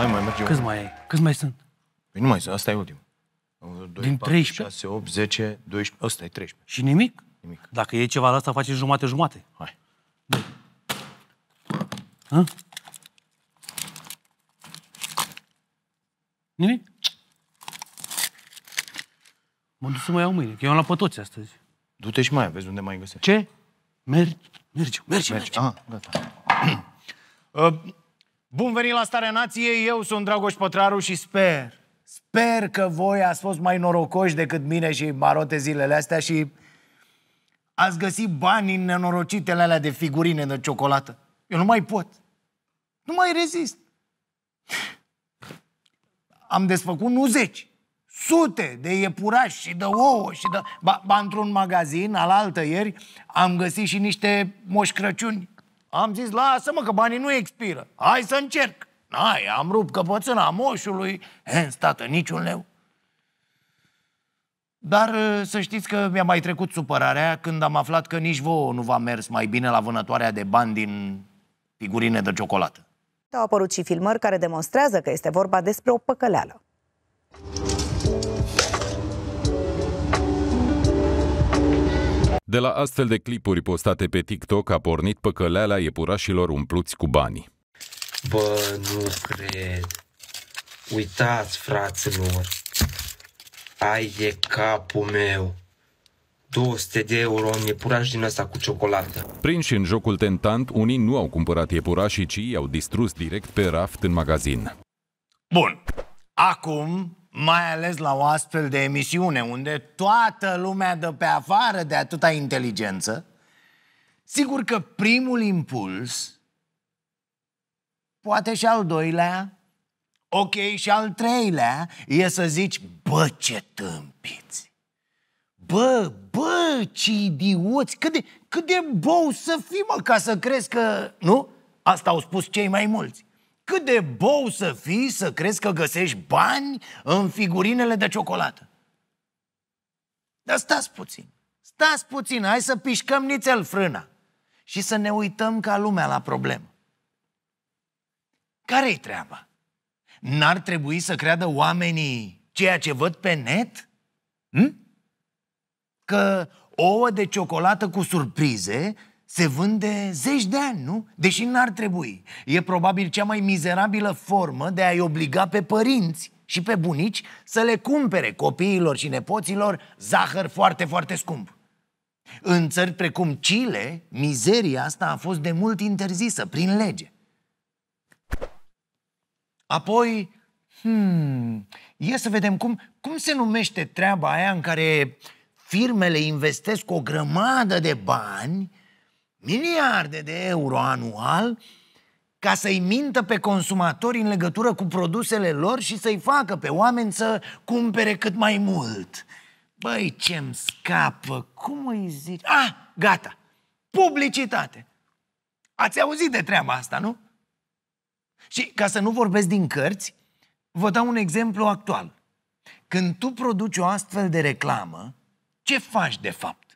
Hai mai merge. Câți mai ai? Câți mai sunt? Păi nu mai sunt, asta e ultimul. 2, Din 4, 13? 6, 8, 10, 12, ăsta e 13. Și nimic? Nimic. Dacă e ceva la asta, faci jumate-jumate. Hai. Hă? Nimic? Mă duc să mă iau mâine, că eu am la pe toți astăzi. Du-te și mai vezi unde mai găsești. Ce? Mergi, mergi, mergi, mergi. mergi. Ah, gata. uh, Bun venit la Starea Nației, eu sunt Dragoș Pătraru și sper, sper că voi ați fost mai norocoși decât mine și marote zilele astea și ați găsit bani în nenorocitele alea de figurine de ciocolată. Eu nu mai pot. Nu mai rezist. Am desfăcut nu zeci, sute de iepurași și de ouă și de... Ba, ba într-un magazin, altă ieri, am găsit și niște moș Crăciuni am zis, lasă-mă că banii nu expiră. Hai să încerc. N-ai, am rupt căpățâna moșului, în stată niciun leu. Dar ă, să știți că mi-a mai trecut supărarea când am aflat că nici vouă nu v-a mers mai bine la vânătoarea de bani din figurine de ciocolată. Da, au apărut și filmări care demonstrează că este vorba despre o păcăleală. De la astfel de clipuri postate pe TikTok a pornit păcăleala iepurașilor umpluți cu banii. Bă, nu cred. Uitați, fraților. Ai e capul meu. 200 de euro în iepuraș din ăsta cu ciocolată. Prinși în jocul tentant, unii nu au cumpărat iepurașii, ci i-au distrus direct pe raft în magazin. Bun. Acum mai ales la o astfel de emisiune unde toată lumea dă pe afară de atâta inteligență, sigur că primul impuls, poate și al doilea, ok și al treilea, e să zici, bă, ce tâmpiți! Bă, bă, ce idioți! Cât de, cât de bou să fii, mă, ca să crezi că... Nu? Asta au spus cei mai mulți. Cât de bou să fii să crezi că găsești bani în figurinele de ciocolată? Dar stați puțin, stați puțin, hai să pișcăm nițel frâna și să ne uităm ca lumea la problemă. Care-i treaba? N-ar trebui să creadă oamenii ceea ce văd pe net? Hm? Că ouă de ciocolată cu surprize se vânde zeci de ani, nu? Deși n-ar trebui. E probabil cea mai mizerabilă formă de a-i obliga pe părinți și pe bunici să le cumpere copiilor și nepoților zahăr foarte, foarte scump. În țări precum Chile, mizeria asta a fost de mult interzisă prin lege. Apoi, hmm, e să vedem cum, cum se numește treaba aia în care firmele investesc o grămadă de bani miliarde de euro anual ca să-i mintă pe consumatori în legătură cu produsele lor și să-i facă pe oameni să cumpere cât mai mult. Băi, ce-mi scapă, cum îi zici? Ah, gata, publicitate. Ați auzit de treaba asta, nu? Și ca să nu vorbesc din cărți, vă dau un exemplu actual. Când tu produci o astfel de reclamă, ce faci de fapt?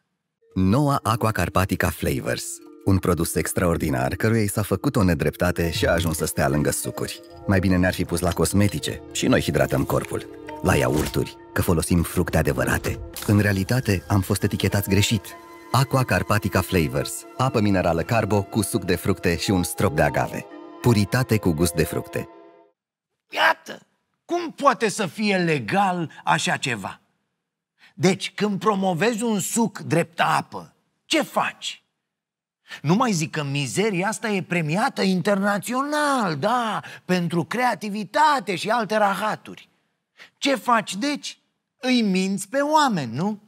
Noua Aqua Carpatica Flavors, un produs extraordinar căruia i s-a făcut o nedreptate și a ajuns să stea lângă sucuri. Mai bine ne-ar fi pus la cosmetice și noi hidratăm corpul. La iaurturi, că folosim fructe adevărate. În realitate, am fost etichetați greșit. Aqua Carpatica Flavors, apă minerală carbo cu suc de fructe și un strop de agave. Puritate cu gust de fructe. Iată! Cum poate să fie legal așa ceva? Deci, când promovezi un suc drept apă, ce faci? Nu mai zic că mizeria asta e premiată internațional, da, pentru creativitate și alte rahaturi. Ce faci, deci? Îi minți pe oameni, nu?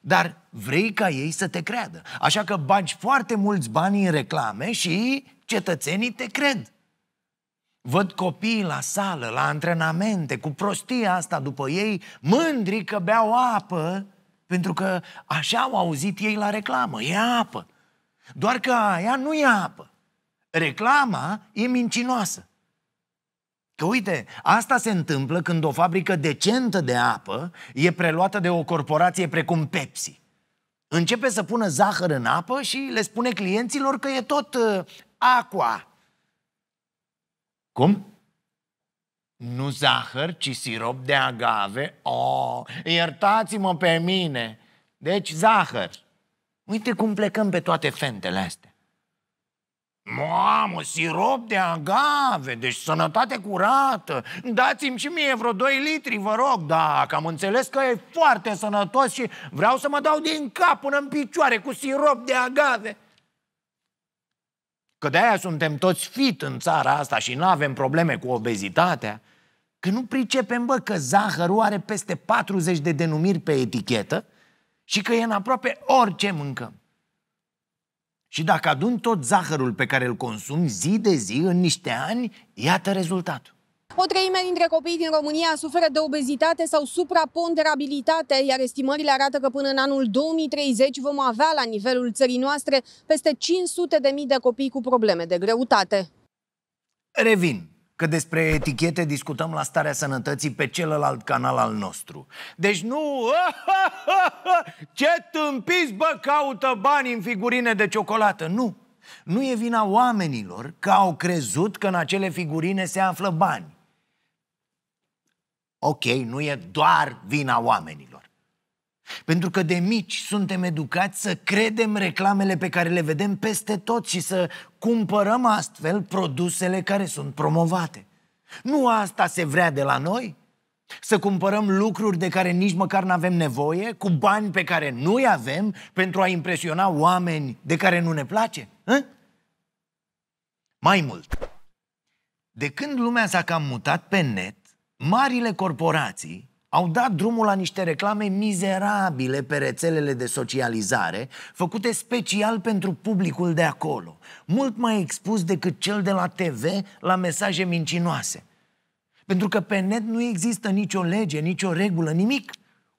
Dar vrei ca ei să te creadă. Așa că bagi foarte mulți bani în reclame și cetățenii te cred. Văd copiii la sală, la antrenamente, cu prostia asta după ei, mândri că beau apă, pentru că așa au auzit ei la reclamă, e apă. Doar că aia nu e apă. Reclama e mincinoasă. Că uite, asta se întâmplă când o fabrică decentă de apă e preluată de o corporație precum Pepsi. Începe să pună zahăr în apă și le spune clienților că e tot uh, aqua, cum? Nu zahăr, ci sirop de agave. Oh, iertați-mă pe mine. Deci zahăr. Uite cum plecăm pe toate fentele astea. Mamă, sirop de agave, deci sănătate curată. Dați-mi și mie vreo 2 litri, vă rog, da, că am înțeles că e foarte sănătos și vreau să mă dau din cap până în picioare cu sirop de agave că de-aia suntem toți fit în țara asta și nu avem probleme cu obezitatea, că nu pricepem, bă, că zahărul are peste 40 de denumiri pe etichetă și că e în aproape orice mâncăm. Și dacă adun tot zahărul pe care îl consumi zi de zi, în niște ani, iată rezultatul. O treime dintre copiii din România suferă de obezitate sau supraponderabilitate, iar estimările arată că până în anul 2030 vom avea la nivelul țării noastre peste 500 de mii de copii cu probleme de greutate. Revin că despre etichete discutăm la starea sănătății pe celălalt canal al nostru. Deci nu... Ce tâmpiți, bă, caută bani în figurine de ciocolată! Nu! Nu e vina oamenilor că au crezut că în acele figurine se află bani ok, nu e doar vina oamenilor. Pentru că de mici suntem educați să credem reclamele pe care le vedem peste tot și să cumpărăm astfel produsele care sunt promovate. Nu asta se vrea de la noi? Să cumpărăm lucruri de care nici măcar nu avem nevoie, cu bani pe care nu-i avem, pentru a impresiona oameni de care nu ne place? Hă? Mai mult, de când lumea s-a cam mutat pe net, marile corporații au dat drumul la niște reclame mizerabile pe rețelele de socializare, făcute special pentru publicul de acolo, mult mai expus decât cel de la TV la mesaje mincinoase. Pentru că pe net nu există nicio lege, nicio regulă, nimic.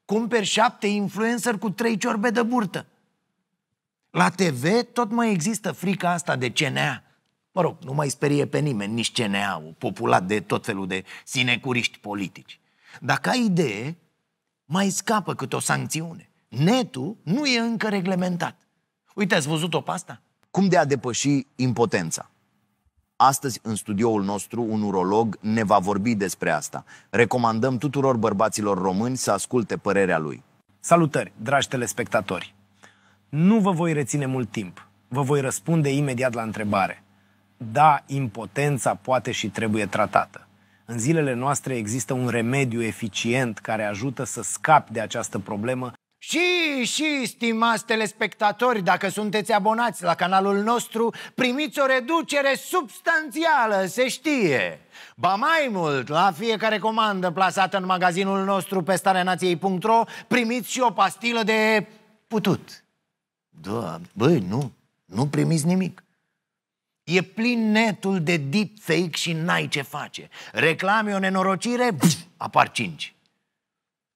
Cumperi șapte influencer cu trei ciorbe de burtă. La TV tot mai există frica asta de CNA, Mă rog, nu mai sperie pe nimeni, nici CNA-ul, populat de tot felul de sinecuriști politici. Dacă ai idee, mai scapă câte o sancțiune. Netul nu e încă reglementat. Uite, ați văzut-o pe asta? Cum de a depăși impotența? Astăzi, în studioul nostru, un urolog ne va vorbi despre asta. Recomandăm tuturor bărbaților români să asculte părerea lui. Salutări, dragi telespectatori! Nu vă voi reține mult timp. Vă voi răspunde imediat la întrebare da, impotența poate și trebuie tratată. În zilele noastre există un remediu eficient care ajută să scapi de această problemă și, și, stimați telespectatori, dacă sunteți abonați la canalul nostru, primiți o reducere substanțială, se știe. Ba mai mult, la fiecare comandă plasată în magazinul nostru pe starenației.ro, primiți și o pastilă de putut. Da, băi, nu, nu primiți nimic. E plin netul de fake și n-ai ce face. Reclame o nenorocire, pf, apar cinci.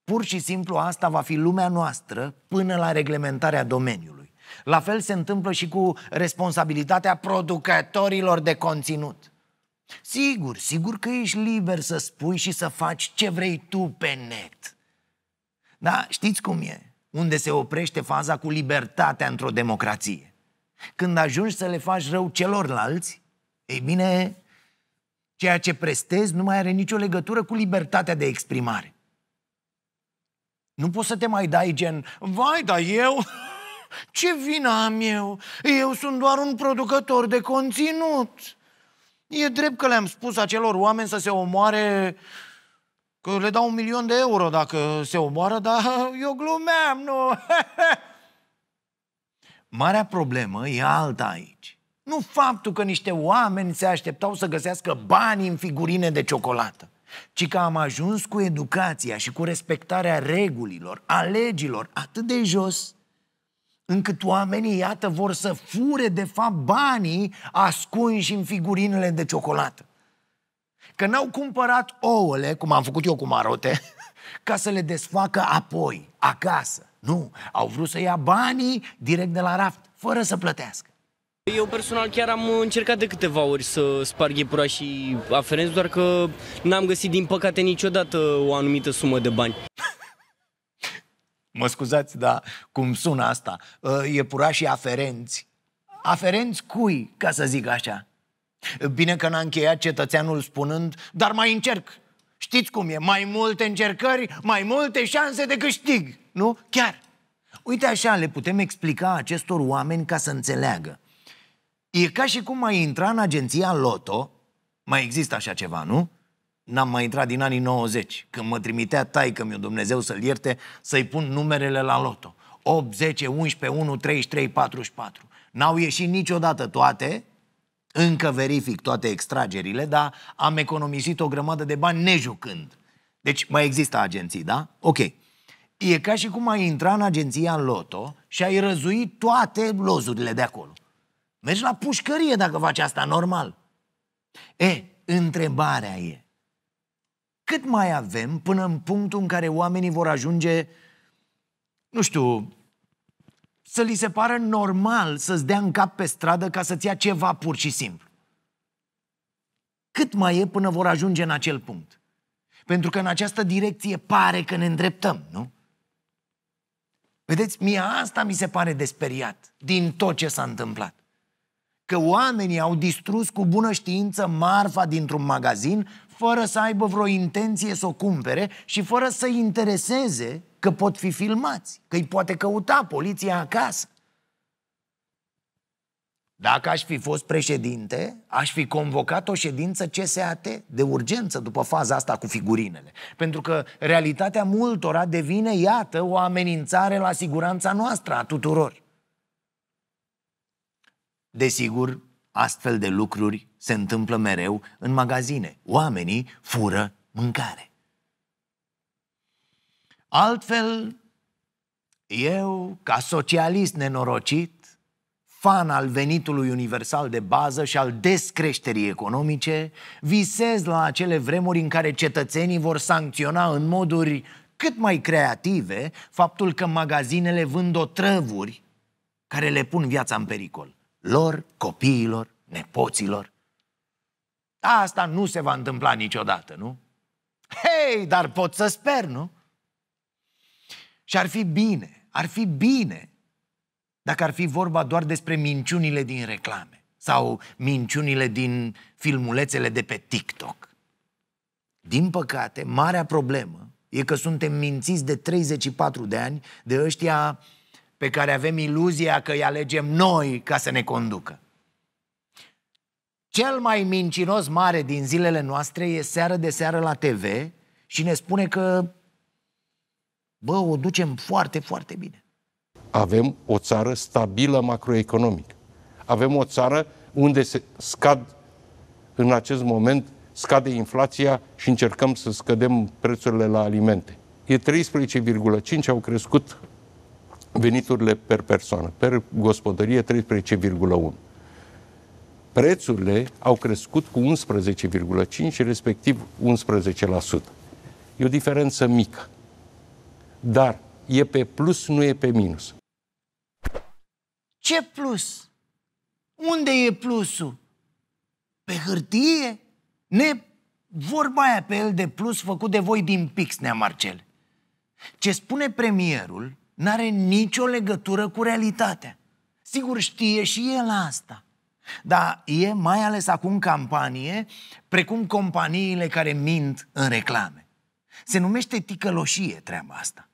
Pur și simplu asta va fi lumea noastră până la reglementarea domeniului. La fel se întâmplă și cu responsabilitatea producătorilor de conținut. Sigur, sigur că ești liber să spui și să faci ce vrei tu pe net. Dar știți cum e? Unde se oprește faza cu libertatea într-o democrație? Când ajungi să le faci rău celorlalți, ei bine, ceea ce prestezi nu mai are nicio legătură cu libertatea de exprimare. Nu poți să te mai dai gen, vai, dar eu, ce vină am eu? Eu sunt doar un producător de conținut. E drept că le-am spus acelor oameni să se omoare, că le dau un milion de euro dacă se omoară, dar eu glumeam, nu? Marea problemă e alta aici. Nu faptul că niște oameni se așteptau să găsească bani în figurine de ciocolată, ci că am ajuns cu educația și cu respectarea regulilor, a legilor, atât de jos, încât oamenii, iată, vor să fure, de fapt, banii ascunși în figurinele de ciocolată. Că n-au cumpărat ouăle, cum am făcut eu cu marote, ca să le desfacă apoi, acasă. Nu, au vrut să ia banii direct de la raft, fără să plătească. Eu personal chiar am încercat de câteva ori să sparg iepura și aferenți, doar că n-am găsit din păcate niciodată o anumită sumă de bani. mă scuzați, dar cum sună asta? Uh, e și aferenți. Aferenți cui, ca să zic așa? Bine că n-a încheiat cetățeanul spunând, dar mai încerc, Știți cum e? Mai multe încercări, mai multe șanse de câștig. Nu? Chiar. Uite așa le putem explica acestor oameni ca să înțeleagă. E ca și cum mai intra în agenția Loto, mai există așa ceva, nu? N-am mai intrat din anii 90, când mă trimitea taică mi Dumnezeu să-l ierte, să-i pun numerele la Loto. 8, 10, 11, 1, 33, 44. N-au ieșit niciodată toate, încă verific toate extragerile, dar am economisit o grămadă de bani nejucând. Deci mai există agenții, da? Ok. E ca și cum ai intra în agenția în loto și ai răzui toate lozurile de acolo. Mergi la pușcărie dacă faci asta normal. E, întrebarea e, cât mai avem până în punctul în care oamenii vor ajunge, nu știu, să li se pară normal să-ți dea în cap pe stradă ca să-ți ia ceva pur și simplu. Cât mai e până vor ajunge în acel punct? Pentru că în această direcție pare că ne îndreptăm, nu? Vedeți, mie asta mi se pare desperiat din tot ce s-a întâmplat. Că oamenii au distrus cu bună știință marfa dintr-un magazin fără să aibă vreo intenție să o cumpere și fără să intereseze că pot fi filmați, că îi poate căuta poliția acasă. Dacă aș fi fost președinte, aș fi convocat o ședință CSAT de urgență după faza asta cu figurinele. Pentru că realitatea multora devine, iată, o amenințare la siguranța noastră a tuturor. Desigur, astfel de lucruri se întâmplă mereu în magazine. Oamenii fură mâncare. Altfel, eu, ca socialist nenorocit, fan al venitului universal de bază și al descreșterii economice, visez la acele vremuri în care cetățenii vor sancționa în moduri cât mai creative faptul că magazinele vând otrăvuri care le pun viața în pericol. Lor, copiilor, nepoților. Asta nu se va întâmpla niciodată, nu? Hei, dar pot să sper, nu? Și ar fi bine, ar fi bine dacă ar fi vorba doar despre minciunile din reclame sau minciunile din filmulețele de pe TikTok. Din păcate, marea problemă e că suntem mințiți de 34 de ani de ăștia pe care avem iluzia că îi alegem noi ca să ne conducă. Cel mai mincinos mare din zilele noastre e seară de seară la TV și ne spune că bă, o ducem foarte, foarte bine. Avem o țară stabilă macroeconomic. Avem o țară unde se scad în acest moment scade inflația și încercăm să scădem prețurile la alimente. E 13,5 au crescut veniturile per persoană, per gospodărie 13,1. Prețurile au crescut cu 11,5 respectiv 11%. E o diferență mică. Dar e pe plus, nu e pe minus. Ce plus? Unde e plusul? Pe hârtie? Ne vorba aia pe el de plus făcut de voi din pix, nea Marcel. Ce spune premierul n-are nicio legătură cu realitatea. Sigur știe și el asta. Dar e mai ales acum campanie, precum companiile care mint în reclame. Se numește ticăloșie treaba asta.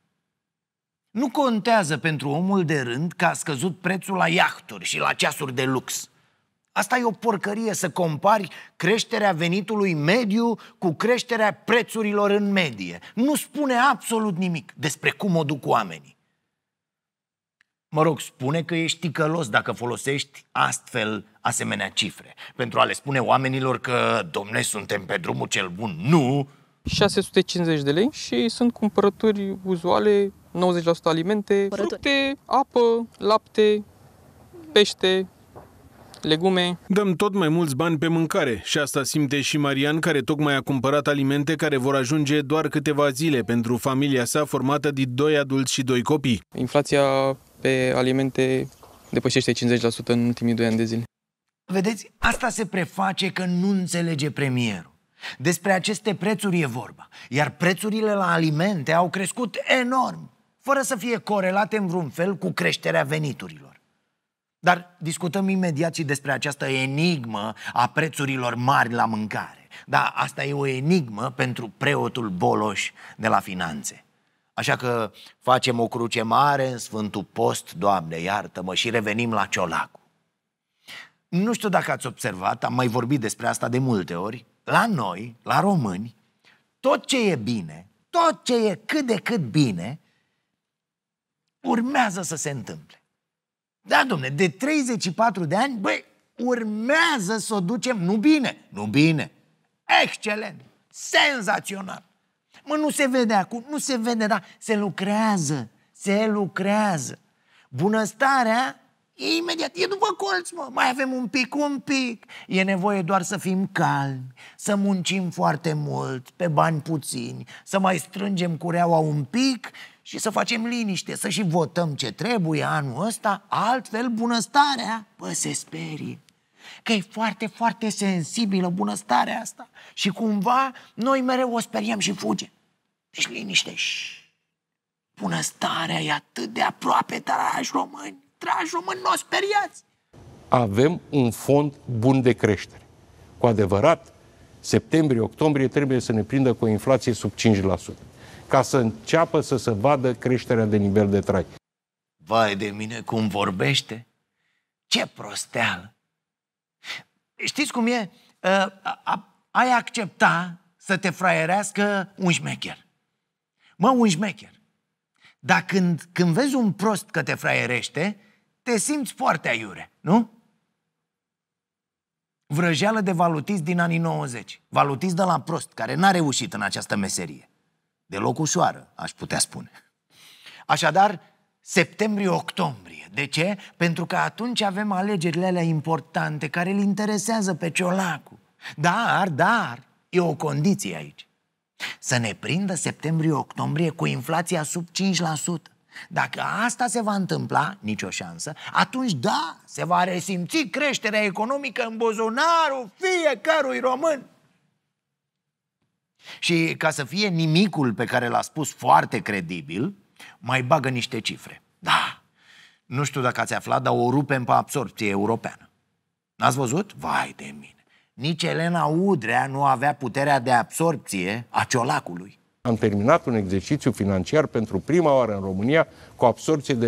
Nu contează pentru omul de rând că a scăzut prețul la iahturi și la ceasuri de lux. Asta e o porcărie să compari creșterea venitului mediu cu creșterea prețurilor în medie. Nu spune absolut nimic despre cum o duc oamenii. Mă rog, spune că ești ticălos dacă folosești astfel asemenea cifre. Pentru a le spune oamenilor că, domne, suntem pe drumul cel bun. Nu! 650 de lei și sunt cumpărături uzuale, 90% alimente, fructe, apă, lapte, pește, legume. Dăm tot mai mulți bani pe mâncare și asta simte și Marian, care tocmai a cumpărat alimente care vor ajunge doar câteva zile pentru familia sa formată din doi adulți și doi copii. Inflația pe alimente depășește 50% în ultimii doi ani de zile. Vedeți, asta se preface că nu înțelege premierul. Despre aceste prețuri e vorba. Iar prețurile la alimente au crescut enorm, fără să fie corelate în vreun fel cu creșterea veniturilor. Dar discutăm imediat și despre această enigmă a prețurilor mari la mâncare. Da, asta e o enigmă pentru preotul Boloș de la finanțe. Așa că facem o cruce mare în Sfântul Post, Doamne, iartă-mă, și revenim la Ciolacu. Nu știu dacă ați observat, am mai vorbit despre asta de multe ori, la noi, la români, tot ce e bine, tot ce e cât de cât bine, urmează să se întâmple. Da, domne, de 34 de ani, băi, urmează să o ducem, nu bine, nu bine, excelent, senzațional. Mă, nu se vede acum, nu se vede, dar se lucrează, se lucrează. Bunăstarea E imediat, e după colț, mă. Mai avem un pic, un pic. E nevoie doar să fim calmi, să muncim foarte mult, pe bani puțini, să mai strângem cureaua un pic și să facem liniște, să și votăm ce trebuie anul ăsta, altfel bunăstarea, bă, se sperie că e foarte, foarte sensibilă bunăstarea asta și cumva noi mereu o speriem și fuge. Deci liniște, și... Bunăstarea e atât de aproape, dragi români dragi români, nu o speriați! Avem un fond bun de creștere. Cu adevărat, septembrie-octombrie trebuie să ne prindă cu o inflație sub 5%, ca să înceapă să se vadă creșterea de nivel de trai. Vai de mine cum vorbește! Ce prosteală! Știți cum e? Ă, a, a, ai accepta să te fraierească un șmecher. Mă, un șmecher. Dar când, când vezi un prost că te fraierește, te simți foarte aiure, nu? Vrăjeală de valutist din anii 90. Valutist de la prost, care n-a reușit în această meserie. Deloc ușoară, aș putea spune. Așadar, septembrie-octombrie. De ce? Pentru că atunci avem alegerile alea importante care îl interesează pe Ciolacu. Dar, dar, e o condiție aici. Să ne prindă septembrie-octombrie cu inflația sub 5%. Dacă asta se va întâmpla, nicio șansă, atunci da, se va resimți creșterea economică în bozonarul fiecărui român. Și ca să fie nimicul pe care l-a spus foarte credibil, mai bagă niște cifre. Da, nu știu dacă ați aflat, dar o rupem pe absorpție europeană. N-ați văzut? Vai de mine! Nici Elena Udrea nu avea puterea de absorpție a ciolacului am terminat un exercițiu financiar pentru prima oară în România cu absorție de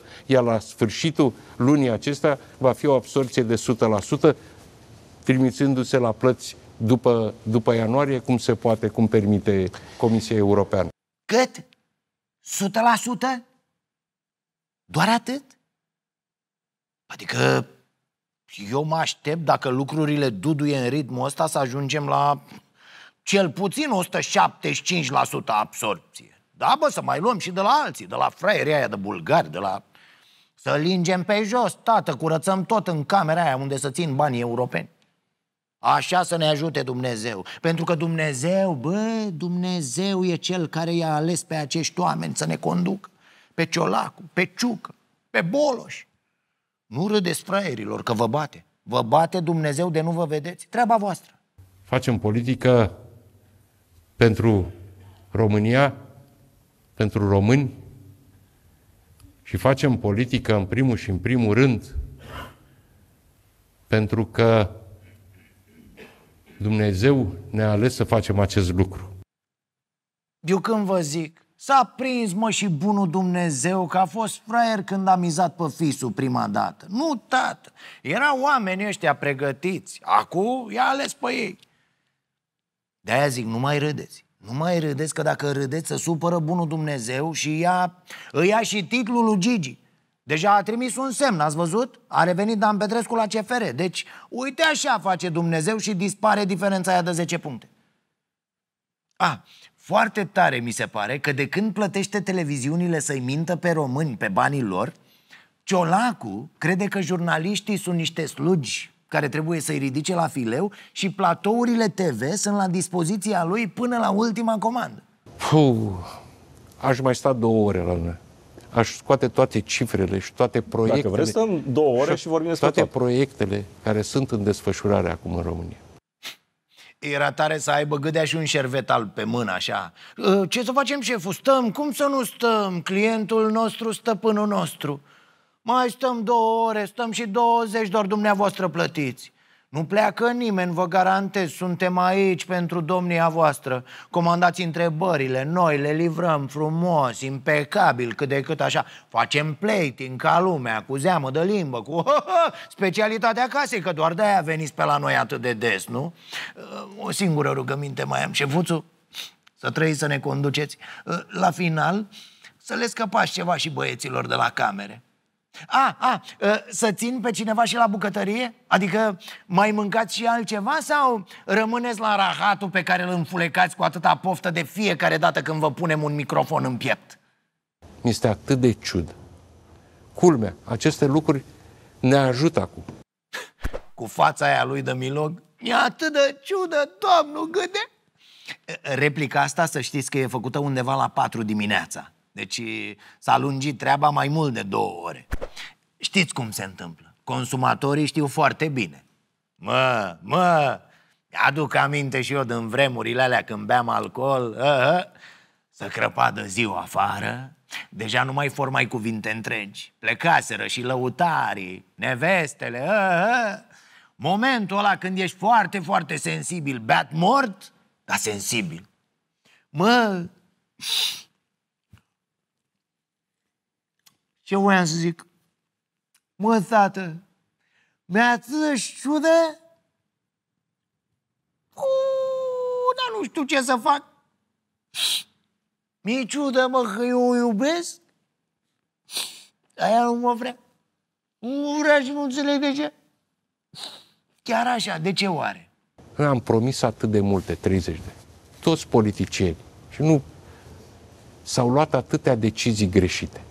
96%, iar la sfârșitul lunii acestea va fi o absorție de 100%, trimițându-se la plăți după, după ianuarie, cum se poate, cum permite Comisia Europeană. Cât? 100%? Doar atât? Adică eu mă aștept, dacă lucrurile duduie în ritmul ăsta, să ajungem la cel puțin 175% absorpție. Da, bă, să mai luăm și de la alții, de la fraierii aia de bulgari, de la... Să lingem pe jos, tată, curățăm tot în camera aia unde să țin banii europeni. Așa să ne ajute Dumnezeu. Pentru că Dumnezeu, bă, Dumnezeu e cel care i-a ales pe acești oameni să ne conducă. Pe Ciolacu, pe Ciucă, pe Boloș. Nu râdeți fraierilor că vă bate. Vă bate Dumnezeu de nu vă vedeți. Treaba voastră. Facem politică pentru România, pentru români și facem politică în primul și în primul rând pentru că Dumnezeu ne-a ales să facem acest lucru. Eu când vă zic, s-a prins mă și bunul Dumnezeu că a fost fraier când a mizat pe fisul prima dată. Nu, tată, erau oamenii ăștia pregătiți. Acum i-a ales pe ei. De-aia zic, nu mai râdeți. Nu mai râdeți că dacă râdeți să supără bunul Dumnezeu și ia, îi ia și titlul lui Gigi. Deja a trimis un semn, ați văzut? A revenit Dan Petrescu la CFR. Deci, uite așa face Dumnezeu și dispare diferența aia de 10 puncte. A, foarte tare mi se pare că de când plătește televiziunile să-i mintă pe români pe banii lor, Ciolacu crede că jurnaliștii sunt niște slugi care trebuie să-i ridice la fileu și platourile TV sunt la dispoziția lui până la ultima comandă. Puh, aș mai sta două ore la noi. Aș scoate toate cifrele și toate proiectele. Dacă vreți, stăm două ore și, și vorbim despre toate. Tot. proiectele care sunt în desfășurare acum în România. Era tare să aibă gâdea și un șervet alb pe mână, așa. Ă, ce să facem, șeful? Stăm? Cum să nu stăm? Clientul nostru, stăpânul nostru. Mai stăm două ore, stăm și 20, doar dumneavoastră plătiți. Nu pleacă nimeni, vă garantez, suntem aici pentru domnia voastră. Comandați întrebările, noi le livrăm frumos, impecabil, cât de cât așa. Facem plating ca lumea, cu zeamă de limbă, cu specialitatea casei, că doar de-aia veniți pe la noi atât de des, nu? O singură rugăminte mai am, șefuțul, să trăiți să ne conduceți. La final, să le scăpați ceva și băieților de la camere. A, a, ă, să țin pe cineva și la bucătărie? Adică mai mâncați și altceva sau rămâneți la rahatul pe care îl înfulecați cu atâta poftă de fiecare dată când vă punem un microfon în piept? Este atât de ciud. Culmea, aceste lucruri ne ajută acum. Cu fața aia lui de milog, e atât de ciudă, domnul gâde. Replica asta să știți că e făcută undeva la 4 dimineața. Deci s-a lungit treaba mai mult de două ore. Știți cum se întâmplă. Consumatorii știu foarte bine. Mă, mă, aduc aminte și eu din vremurile alea când beam alcool, uh-huh, să crăpadă ziua afară, Deja nu mai formai cuvinte întregi. Plecaseră și lăutarii, nevestele. uh-huh. Momentul ăla când ești foarte, foarte sensibil, beat mort, dar sensibil. Mă, Ce voiam să zic? Mă, tată, mi-a atât ciudă? Uuu, dar nu știu ce să fac. Mi-e ciudă, mă, că eu o iubesc? Aia nu mă vrea. Nu vrea și nu înțeleg de ce. Chiar așa, de ce oare? Am promis atât de multe, 30 de. Toți politicieni. Și nu s-au luat atâtea decizii greșite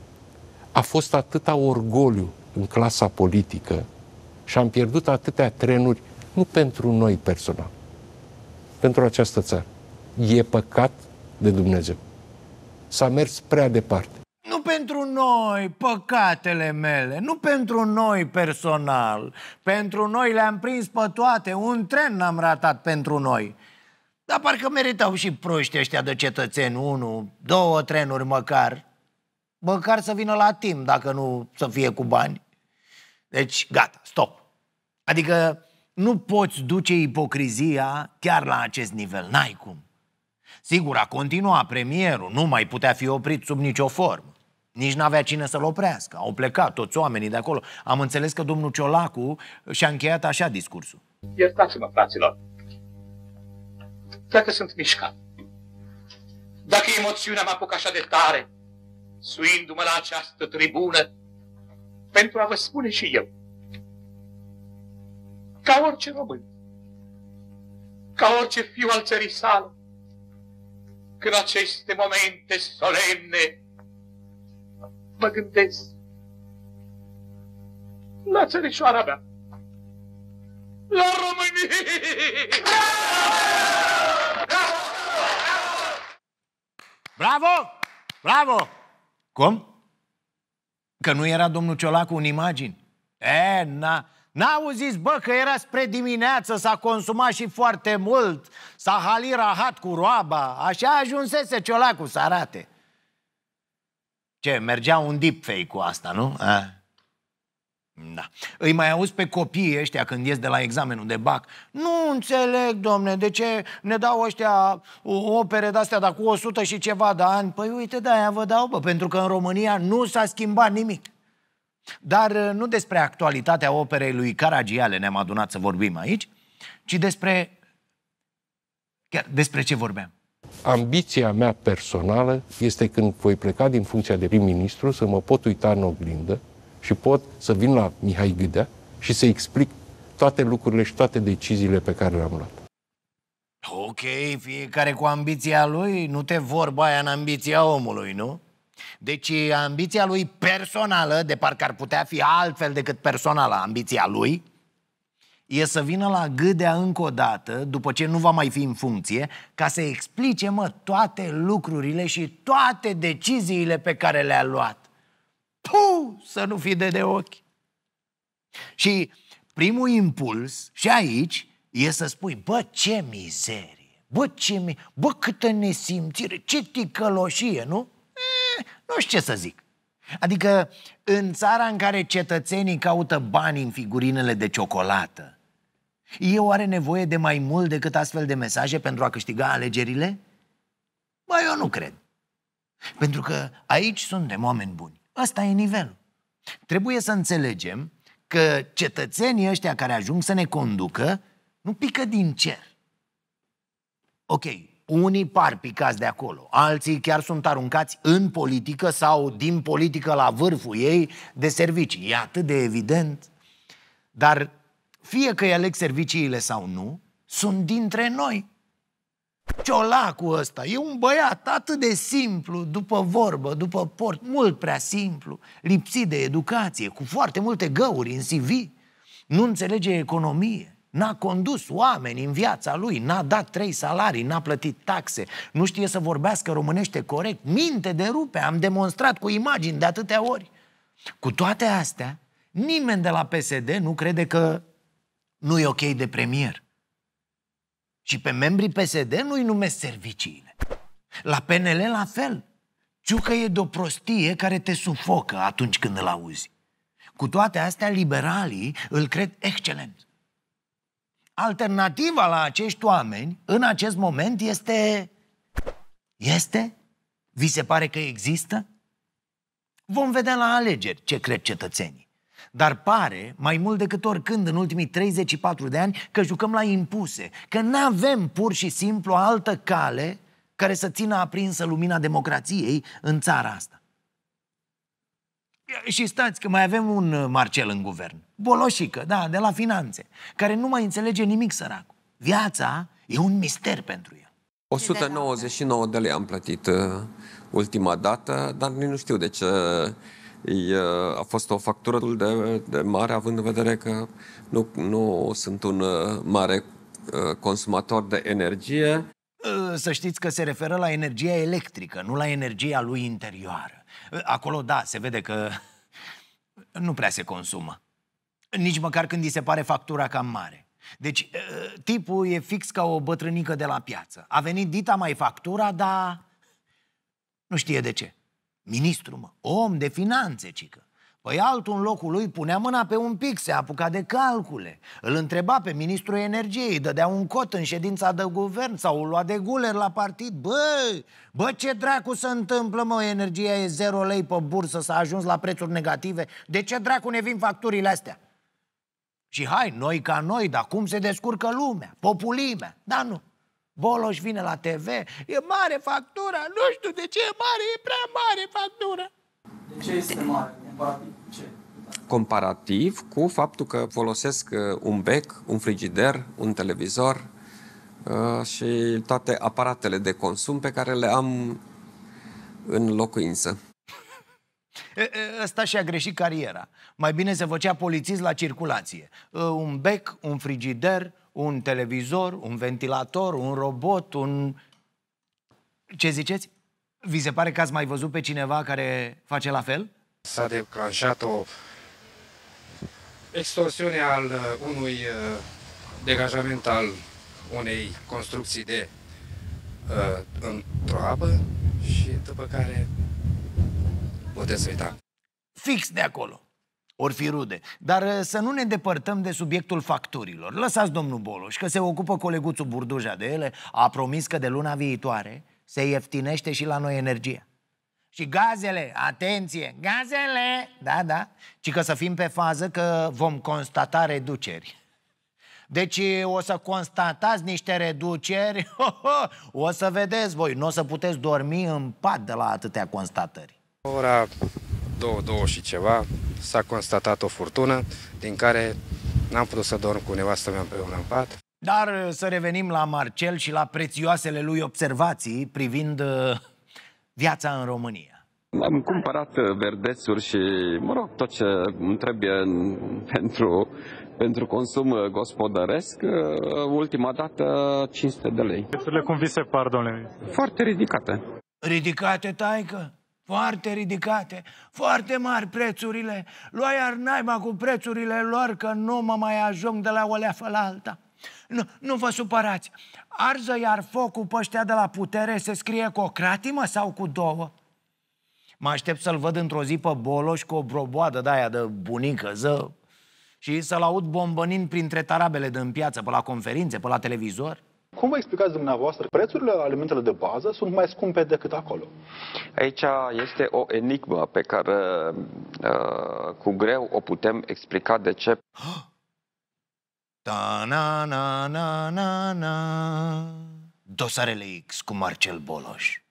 a fost atâta orgoliu în clasa politică și am pierdut atâtea trenuri, nu pentru noi personal, pentru această țară. E păcat de Dumnezeu. S-a mers prea departe. Nu pentru noi, păcatele mele, nu pentru noi personal. Pentru noi le-am prins pe toate, un tren n-am ratat pentru noi. Dar parcă meritau și proști ăștia de cetățeni, unu, două trenuri măcar măcar să vină la timp, dacă nu să fie cu bani. Deci, gata, stop. Adică nu poți duce ipocrizia chiar la acest nivel, n-ai cum. Sigur, a continuat premierul, nu mai putea fi oprit sub nicio formă. Nici n-avea cine să-l oprească. Au plecat toți oamenii de acolo. Am înțeles că domnul Ciolacu și-a încheiat așa discursul. Iertați-mă, fraților. Dacă sunt mișcat, dacă emoțiunea mă apuc așa de tare, suindu-mă la această tribună, pentru a vă spune și eu, ca orice român, ca orice fiu al țării sale, când aceste momente solemne mă gândesc la țărișoara mea, la România! Bravo! Bravo! Cum? Că nu era domnul Ciolacu în imagini. E, na, n auzit, bă, că era spre dimineață, s-a consumat și foarte mult, s-a rahat cu roaba, așa ajunsese ciolacul să arate. Ce, mergea un deepfake cu asta, nu? A? Da. Îi mai auzi pe copiii ăștia când ies de la examenul de BAC. Nu înțeleg, domne, de ce ne dau ăștia opere de-astea, dar cu 100 și ceva de ani? Păi uite, da, aia vă dau, bă, pentru că în România nu s-a schimbat nimic. Dar uh, nu despre actualitatea operei lui Caragiale ne-am adunat să vorbim aici, ci despre... Chiar despre ce vorbeam? Ambiția mea personală este când voi pleca din funcția de prim-ministru să mă pot uita în oglindă și pot să vin la Mihai Gâdea și să explic toate lucrurile și toate deciziile pe care le-am luat. Ok, fiecare cu ambiția lui, nu te vorba aia în ambiția omului, nu? Deci ambiția lui personală, de parcă ar putea fi altfel decât personală ambiția lui, e să vină la gâdea încă o dată, după ce nu va mai fi în funcție, ca să explice, mă, toate lucrurile și toate deciziile pe care le-a luat. Puh, să nu fi de de ochi. Și primul impuls, și aici, e să spui, bă, ce mizerie, bă, ce mi- bă, câtă nesimțire, ce ticăloșie, nu? E, eh, nu știu ce să zic. Adică, în țara în care cetățenii caută bani în figurinele de ciocolată, eu are nevoie de mai mult decât astfel de mesaje pentru a câștiga alegerile? Bă, eu nu cred. Pentru că aici suntem oameni buni. Ăsta e nivelul. Trebuie să înțelegem că cetățenii ăștia care ajung să ne conducă nu pică din cer. Ok, unii par picați de acolo, alții chiar sunt aruncați în politică sau din politică la vârful ei de servicii. E atât de evident. Dar fie că îi aleg serviciile sau nu, sunt dintre noi ciolacul ăsta. E un băiat atât de simplu, după vorbă, după port, mult prea simplu, lipsit de educație, cu foarte multe găuri în CV, nu înțelege economie. N-a condus oameni în viața lui, n-a dat trei salarii, n-a plătit taxe, nu știe să vorbească românește corect, minte de rupe, am demonstrat cu imagini de atâtea ori. Cu toate astea, nimeni de la PSD nu crede că nu e ok de premier și pe membrii PSD nu-i numesc serviciile. La PNL la fel. Ciucă e de o prostie care te sufocă atunci când îl auzi. Cu toate astea, liberalii îl cred excelent. Alternativa la acești oameni, în acest moment, este... Este? Vi se pare că există? Vom vedea la alegeri ce cred cetățenii. Dar pare, mai mult decât oricând în ultimii 34 de ani, că jucăm la impuse, că nu avem pur și simplu altă cale care să țină aprinsă lumina democrației în țara asta. Și stați că mai avem un uh, Marcel în guvern, Boloșică, da, de la finanțe, care nu mai înțelege nimic săracul. Viața e un mister pentru el. 199 de lei am plătit uh, ultima dată, dar nu știu de ce a fost o factură de, de mare, având în vedere că nu, nu sunt un mare consumator de energie. Să știți că se referă la energia electrică, nu la energia lui interioară. Acolo, da, se vede că nu prea se consumă. Nici măcar când îi se pare factura cam mare. Deci, tipul e fix ca o bătrânică de la piață. A venit Dita mai factura, dar nu știe de ce. Ministru, mă, om de finanțe, cică. Păi altul în locul lui punea mâna pe un pic, se apuca de calcule. Îl întreba pe ministrul energiei, dădea un cot în ședința de guvern sau îl lua de guler la partid. Bă, bă, ce dracu se întâmplă, mă, energia e zero lei pe bursă, s-a ajuns la prețuri negative. De ce dracu ne vin facturile astea? Și hai, noi ca noi, dar cum se descurcă lumea, populimea? Da, nu. Boloș vine la TV, e mare factura, nu știu de ce e mare, e prea mare factura. De ce este mare? Comparativ cu faptul că folosesc uh, un bec, un frigider, un televizor uh, și toate aparatele de consum pe care le am în locuință. Ăsta și-a greșit cariera. Mai bine se făcea polițist la circulație. Uh, un bec, un frigider, un televizor, un ventilator, un robot, un... Ce ziceți? Vi se pare că ați mai văzut pe cineva care face la fel? S-a declanșat o extorsiune al uh, unui uh, degajament al unei construcții de uh, într-o apă și după care puteți uita. Fix de acolo ori fi rude. Dar uh, să nu ne depărtăm de subiectul facturilor. Lăsați domnul Boloș, că se ocupă coleguțul Burduja de ele, a promis că de luna viitoare se ieftinește și la noi energia. Și gazele, atenție, gazele, da, da, ci că să fim pe fază că vom constata reduceri. Deci o să constatați niște reduceri, ho, ho, o să vedeți voi, nu o să puteți dormi în pat de la atâtea constatări. Ora două, două și ceva, s-a constatat o furtună din care n-am putut să dorm cu nevastă mea împreună în pat. Dar uh, să revenim la Marcel și la prețioasele lui observații privind uh, viața în România. Am cumpărat uh, verdețuri și, mă rog, tot ce îmi trebuie pentru, pentru consum gospodăresc. Ultima dată 500 de lei. Prețurile cum vi se par, domnule? Foarte ridicate. Ridicate, taică? Foarte ridicate, foarte mari prețurile. Luai ar naiba cu prețurile lor că nu mă mai ajung de la o leafă la alta. Nu, nu vă supărați. Arză iar focul pe ăștia de la putere se scrie cu o cratimă sau cu două? Mă aștept să-l văd într-o zi pe Boloș cu o broboadă de-aia de bunică, ză, și să-l aud bombănind printre tarabele de în piață, pe la conferințe, pe la televizor. Cum vă explicați dumneavoastră? Prețurile alimentelor de bază sunt mai scumpe decât acolo. Aici este o enigmă pe care uh, cu greu o putem explica de ce. na, na, na, na, na. Dosarele X cu Marcel Boloș.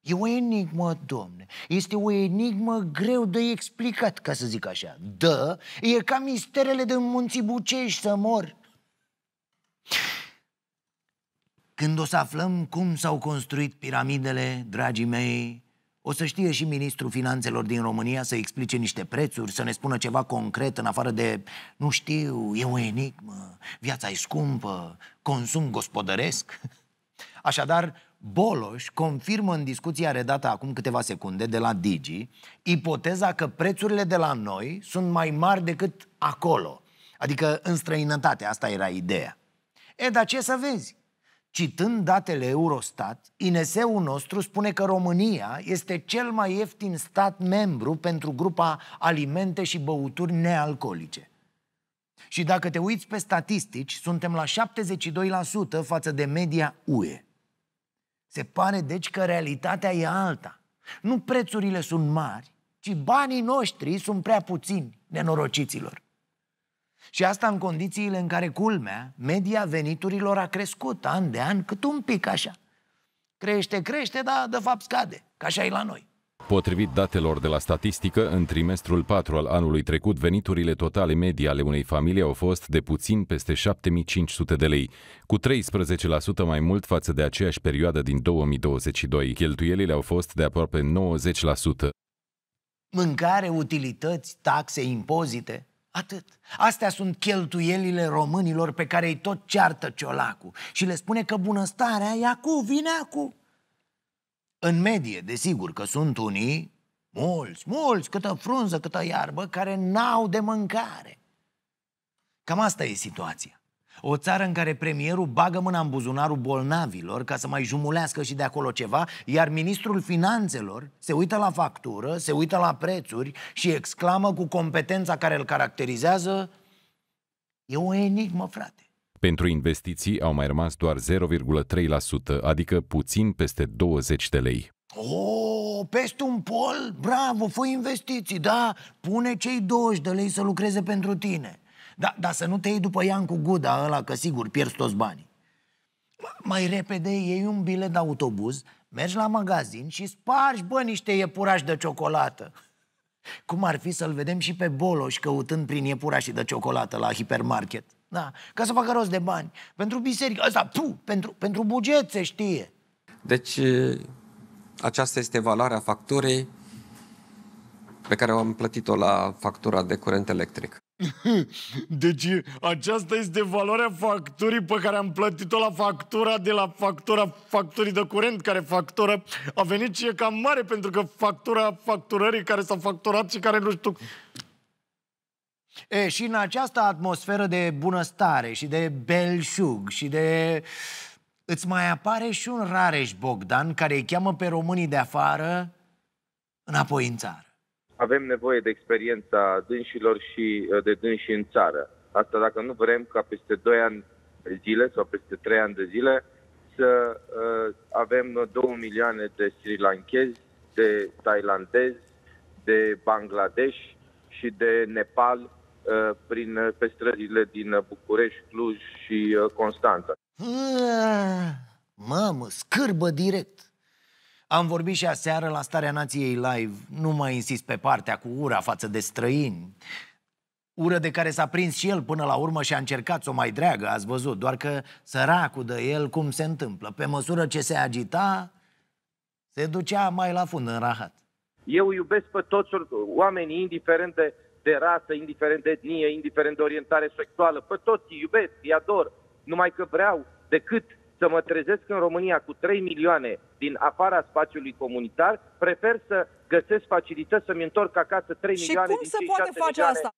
E o enigmă, domne. Este o enigmă greu de explicat, ca să zic așa. Da, e ca misterele de munții Bucești să mor. Când o să aflăm cum s-au construit piramidele, dragii mei, o să știe și ministrul finanțelor din România să explice niște prețuri, să ne spună ceva concret în afară de, nu știu, e o enigmă, viața e scumpă, consum gospodăresc. Așadar, Boloș confirmă în discuția redată acum câteva secunde de la Digi ipoteza că prețurile de la noi sunt mai mari decât acolo, adică în străinătate, asta era ideea. E, dar ce să vezi? Citând datele Eurostat, inse ul nostru spune că România este cel mai ieftin stat membru pentru grupa alimente și băuturi nealcoolice. Și dacă te uiți pe statistici, suntem la 72% față de media UE. Se pare deci că realitatea e alta. Nu prețurile sunt mari, ci banii noștri sunt prea puțini, nenorociților. Și asta în condițiile în care, culmea, media veniturilor a crescut an de an, cât un pic așa. Crește, crește, dar de fapt scade, ca așa e la noi. Potrivit datelor de la statistică, în trimestrul 4 al anului trecut, veniturile totale medii ale unei familii au fost de puțin peste 7500 de lei, cu 13% mai mult față de aceeași perioadă din 2022. Cheltuielile au fost de aproape 90%. Mâncare, utilități, taxe, impozite, Atât. Astea sunt cheltuielile românilor pe care îi tot ceartă ciolacul și le spune că bunăstarea e cu vine cu. În medie, desigur că sunt unii, mulți, mulți, câtă frunză, câtă iarbă, care n-au de mâncare. Cam asta e situația. O țară în care premierul bagă mâna în buzunarul bolnavilor ca să mai jumulească și de acolo ceva, iar ministrul finanțelor se uită la factură, se uită la prețuri și exclamă cu competența care îl caracterizează E o enigmă, frate. Pentru investiții au mai rămas doar 0,3%, adică puțin peste 20 de lei. Oh, peste un pol? Bravo, fă investiții, da? Pune cei 20 de lei să lucreze pentru tine. Da, dar da, să nu te iei după cu Guda ăla, că sigur pierzi toți banii. Mai repede iei un bilet de autobuz, mergi la magazin și spargi, bă, niște iepurași de ciocolată. Cum ar fi să-l vedem și pe Boloș căutând prin iepurașii de ciocolată la hipermarket. Da, ca să facă rost de bani. Pentru biserică, asta, pu, pentru, pentru buget se știe. Deci, aceasta este valoarea facturii pe care am plătit-o la factura de curent electric. Deci aceasta este valoarea facturii pe care am plătit-o la factura de la factura facturii de curent care factură a venit și e cam mare pentru că factura facturării care s-a facturat și care nu știu... E, și în această atmosferă de bunăstare și de belșug și de... Îți mai apare și un Rareș Bogdan care îi cheamă pe românii de afară înapoi în țară avem nevoie de experiența dânșilor și uh, de dânși în țară. Asta dacă nu vrem ca peste 2 ani de zile sau peste 3 ani de zile să uh, avem 2 milioane de sri lankezi, de tailandezi, de Bangladesh și de Nepal uh, prin, uh, pe străzile din uh, București, Cluj și uh, Constanța. Ah, mamă, scârbă direct! Am vorbit și aseară la Starea Nației Live, nu mai insist pe partea cu ura față de străini. Ură de care s-a prins și el până la urmă și a încercat să o mai dreagă, ați văzut, doar că săracul de el, cum se întâmplă, pe măsură ce se agita, se ducea mai la fund în rahat. Eu iubesc pe toți oamenii, indiferent de, de rasă, indiferent de etnie, indiferent de orientare sexuală, pe toți îi iubesc, îi ador, numai că vreau decât să mă trezesc în România cu 3 milioane din afara spațiului comunitar, prefer să găsesc facilități să-mi întorc acasă 3 și milioane cum se poate face milioane. asta?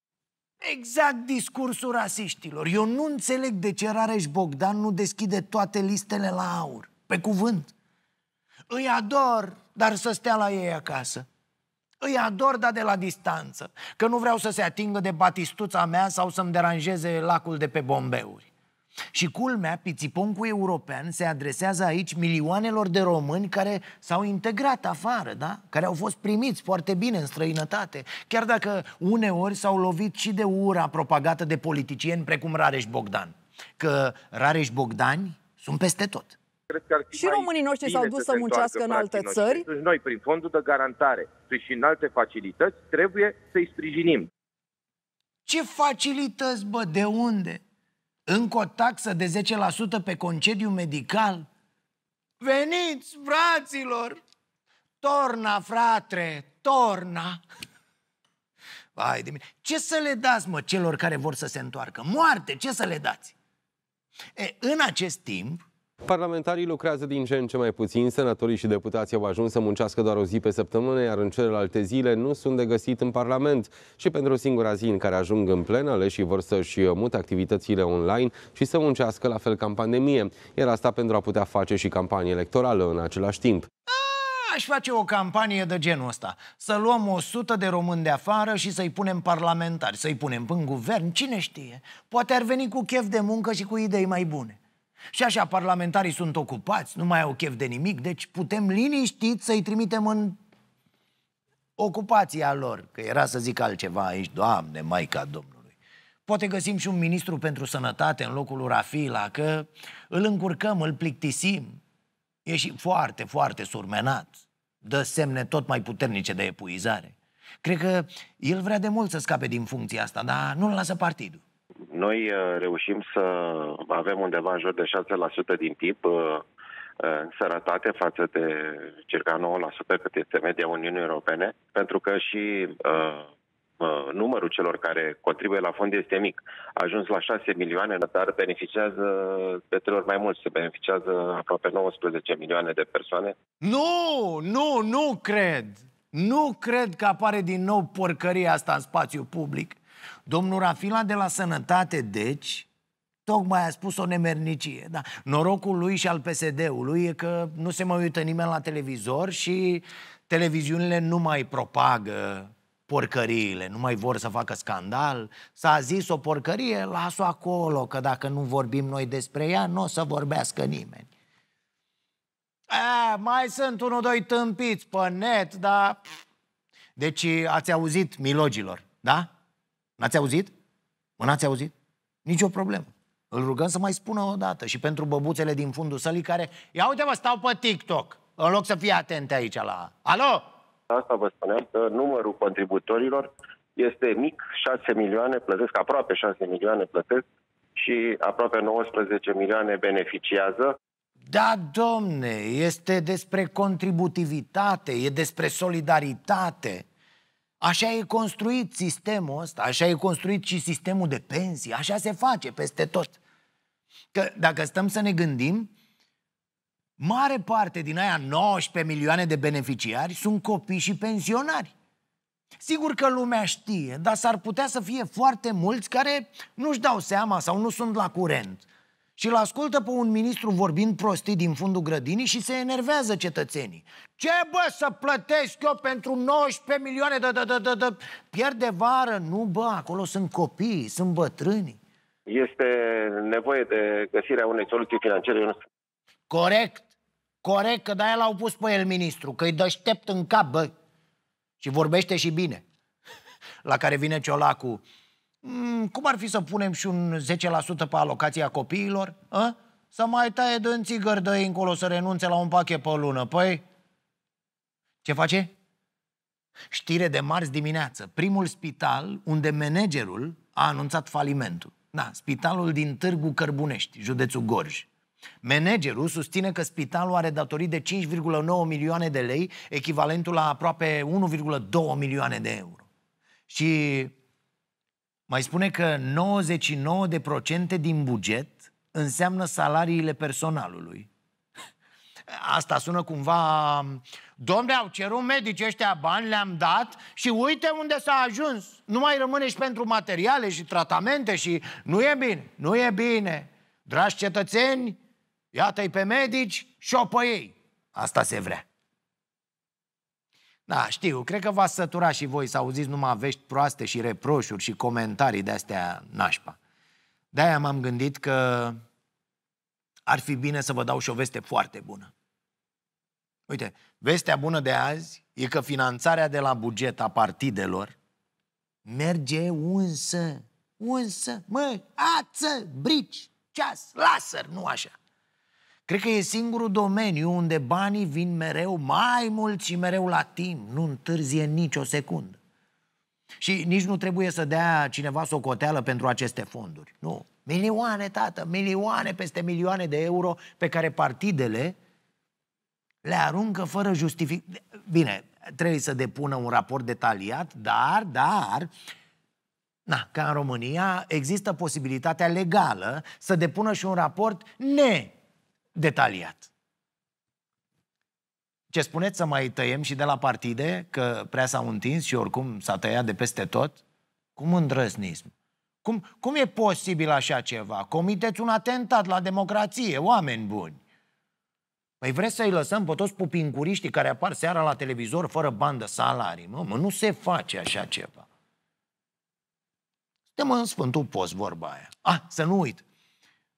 Exact discursul rasiștilor. Eu nu înțeleg de ce Rareș Bogdan nu deschide toate listele la aur. Pe cuvânt. Îi ador, dar să stea la ei acasă. Îi ador, dar de la distanță. Că nu vreau să se atingă de batistuța mea sau să-mi deranjeze lacul de pe bombeuri. Și culmea, pițiponcul european se adresează aici milioanelor de români care s-au integrat afară, da? care au fost primiți foarte bine în străinătate, chiar dacă uneori s-au lovit și de ura propagată de politicieni precum Rareș Bogdan. Că Rareș Bogdani sunt peste tot. Cred că ar fi și românii noștri s-au dus să, să muncească în alte țări. Noștri. noi, prin fondul de garantare și în alte facilități, trebuie să-i sprijinim. Ce facilități, bă, de unde? încă o taxă de 10% pe concediu medical? Veniți, fraților! Torna, fratre, torna! Vai de mine. Ce să le dați, mă, celor care vor să se întoarcă? Moarte, ce să le dați? E, în acest timp, Parlamentarii lucrează din ce în ce mai puțin, senatorii și deputații au ajuns să muncească doar o zi pe săptămână, iar în celelalte zile nu sunt de găsit în Parlament. Și pentru o singura zi în care ajung în plen, aleșii vor să-și mute activitățile online și să muncească la fel ca în pandemie, iar asta pentru a putea face și campanie electorală în același timp aș face o campanie de genul ăsta. Să luăm 100 de români de afară și să-i punem parlamentari, să-i punem în guvern, cine știe. Poate ar veni cu chef de muncă și cu idei mai bune. Și așa, parlamentarii sunt ocupați, nu mai au chef de nimic, deci putem liniștit să-i trimitem în ocupația lor. Că era să zic altceva aici, Doamne, Maica Domnului. Poate găsim și un ministru pentru sănătate în locul lui Rafila, că îl încurcăm, îl plictisim. E și foarte, foarte surmenat. Dă semne tot mai puternice de epuizare. Cred că el vrea de mult să scape din funcția asta, dar nu-l lasă partidul. Noi uh, reușim să avem undeva în jur de 6% din PIB uh, uh, în sănătate față de circa 9% cât este media Uniunii Europene, pentru că și numărul celor care contribuie la fond este mic. A ajuns la 6 milioane, dar beneficiază de trei ori mai mult. Se beneficiază aproape 19 milioane de persoane. Nu, nu, nu cred! Nu cred că apare din nou porcăria asta în spațiu public. Domnul Rafila de la Sănătate, deci, tocmai a spus o nemernicie. Da. Norocul lui și al PSD-ului e că nu se mai uită nimeni la televizor și televiziunile nu mai propagă porcăriile, nu mai vor să facă scandal. S-a zis o porcărie, las-o acolo, că dacă nu vorbim noi despre ea, nu o să vorbească nimeni. A, mai sunt unul, doi tâmpiți pe net, dar... Deci ați auzit milogilor, da? N-ați auzit? Mă n-ați auzit? Nici o problemă. Îl rugăm să mai spună o dată și pentru băbuțele din fundul sălii care, ia uite mă, stau pe TikTok, în loc să fie atente aici la... Alo? Asta vă spuneam că numărul contributorilor este mic, 6 milioane plătesc, aproape 6 milioane plătesc și aproape 19 milioane beneficiază. Da, domne, este despre contributivitate, e despre solidaritate. Așa e construit sistemul ăsta, așa e construit și sistemul de pensii, așa se face peste tot. Că dacă stăm să ne gândim, mare parte din aia 19 milioane de beneficiari sunt copii și pensionari. Sigur că lumea știe, dar s-ar putea să fie foarte mulți care nu-și dau seama sau nu sunt la curent și îl ascultă pe un ministru vorbind prostii din fundul grădinii și se enervează cetățenii. Ce bă să plătesc eu pentru 19 milioane de, de, de, de, de... pierde vară? Nu bă, acolo sunt copii, sunt bătrâni. Este nevoie de găsirea unei soluții financiare. Corect, corect, că de-aia l-au pus pe el ministru, că-i deștept în cap, bă. Și vorbește și bine. La care vine ciolacul. Mm, cum ar fi să punem și un 10% pe alocația copiilor? A? Să mai taie din țigări de încolo să renunțe la un pachet pe lună. Păi, ce face? Știre de marți dimineață. Primul spital unde managerul a anunțat falimentul. Da, spitalul din Târgu Cărbunești, județul Gorj. Managerul susține că spitalul are datorii de 5,9 milioane de lei, echivalentul la aproape 1,2 milioane de euro. Și mai spune că 99% din buget înseamnă salariile personalului. Asta sună cumva... Domne, au cerut medici ăștia bani, le-am dat și uite unde s-a ajuns. Nu mai rămâne și pentru materiale și tratamente și... Nu e bine, nu e bine. Dragi cetățeni, iată-i pe medici și o pe ei. Asta se vrea. Da, știu, cred că v-ați sătura și voi să auziți numai vești proaste și reproșuri și comentarii de-astea nașpa. De-aia m-am gândit că ar fi bine să vă dau și o veste foarte bună. Uite, vestea bună de azi e că finanțarea de la buget a partidelor merge unsă, unsă, mă, ață, brici, ceas, laser, nu așa. Cred că e singurul domeniu unde banii vin mereu mai mult și mereu la timp, nu întârzie nicio secundă. Și nici nu trebuie să dea cineva socoteală pentru aceste fonduri. Nu. Milioane, tată, milioane peste milioane de euro pe care partidele le aruncă fără justific. Bine, trebuie să depună un raport detaliat, dar, dar, na, ca în România, există posibilitatea legală să depună și un raport ne detaliat. Ce spuneți să mai tăiem și de la partide, că prea s-au întins și oricum s-a tăiat de peste tot? Cum îndrăznism? Cum, cum e posibil așa ceva? Comiteți un atentat la democrație, oameni buni. Păi vreți să-i lăsăm pe toți pupincuriștii care apar seara la televizor fără bandă salarii? Mă, mă, nu se face așa ceva. Suntem în Sfântul Post vorba aia. Ah, să nu uit,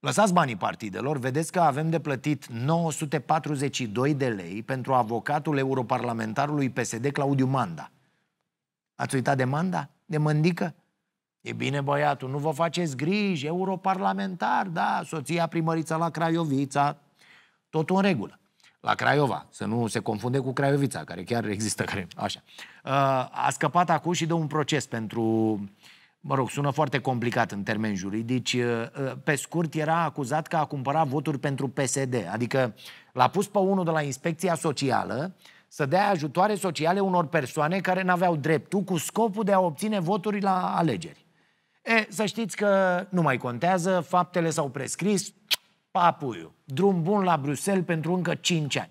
Lăsați banii partidelor, vedeți că avem de plătit 942 de lei pentru avocatul europarlamentarului PSD Claudiu Manda. Ați uitat de Manda? De Mândică? E bine, băiatul, nu vă faceți griji, europarlamentar, da, soția primărița la Craiovița, tot în regulă. La Craiova, să nu se confunde cu Craiovița, care chiar există, care, așa. Uh, a scăpat acum și de un proces pentru mă rog, sună foarte complicat în termeni juridici, uh, uh, pe scurt era acuzat că a cumpărat voturi pentru PSD, adică l-a pus pe unul de la Inspecția Socială să dea ajutoare sociale unor persoane care n-aveau dreptul cu scopul de a obține voturi la alegeri. E, să știți că nu mai contează, faptele s-au prescris, papuiu, drum bun la Bruxelles pentru încă 5 ani.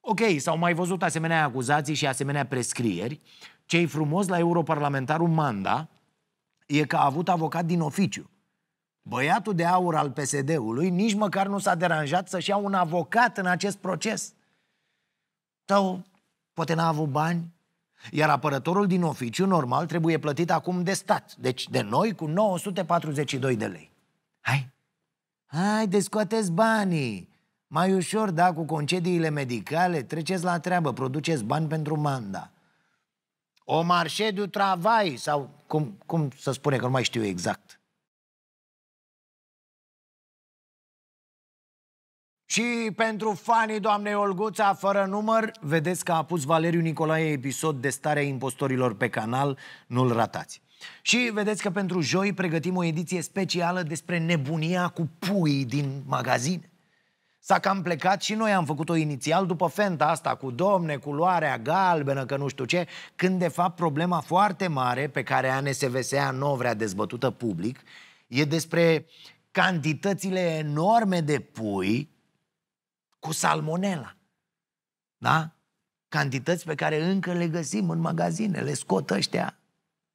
Ok, s-au mai văzut asemenea acuzații și asemenea prescrieri. Cei frumos la europarlamentarul Manda, e că a avut avocat din oficiu. Băiatul de aur al PSD-ului nici măcar nu s-a deranjat să-și ia un avocat în acest proces. Sau poate n-a avut bani, iar apărătorul din oficiu normal trebuie plătit acum de stat, deci de noi cu 942 de lei. Hai, hai, descoateți banii! Mai ușor, da, cu concediile medicale, treceți la treabă, produceți bani pentru manda. O marșe du travai sau cum, cum să spune că nu mai știu exact. Și pentru fanii doamnei Olguța, fără număr, vedeți că a pus Valeriu Nicolae episod de starea impostorilor pe canal, nu-l ratați. Și vedeți că pentru joi pregătim o ediție specială despre nebunia cu pui din magazine. S-a cam plecat și noi am făcut-o inițial după fenta asta cu domne, culoarea galbenă, că nu știu ce, când de fapt problema foarte mare pe care ANSVSA nu vrea dezbătută public e despre cantitățile enorme de pui cu salmonela. Da? Cantități pe care încă le găsim în magazine, le scot ăștia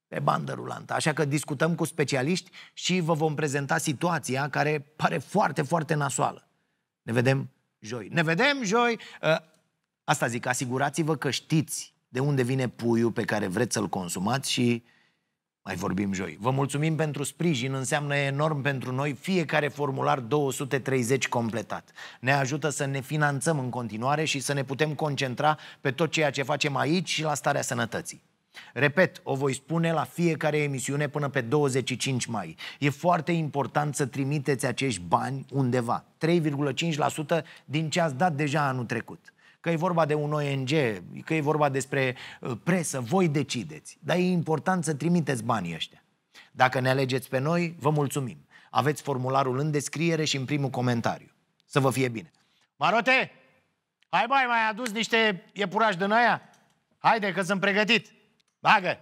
pe bandă rulantă. Așa că discutăm cu specialiști și vă vom prezenta situația care pare foarte, foarte nasoală. Ne vedem joi. Ne vedem joi. Ă, asta zic, asigurați-vă că știți de unde vine puiul pe care vreți să-l consumați și mai vorbim joi. Vă mulțumim pentru sprijin, înseamnă enorm pentru noi fiecare formular 230 completat. Ne ajută să ne finanțăm în continuare și să ne putem concentra pe tot ceea ce facem aici și la starea sănătății. Repet, o voi spune la fiecare emisiune până pe 25 mai. E foarte important să trimiteți acești bani undeva. 3,5% din ce ați dat deja anul trecut. Că e vorba de un ONG, că e vorba despre uh, presă, voi decideți. Dar e important să trimiteți banii ăștia. Dacă ne alegeți pe noi, vă mulțumim. Aveți formularul în descriere și în primul comentariu. Să vă fie bine. Marote, hai mai mai adus niște iepurași de aia? Haide că sunt pregătit! Vaga!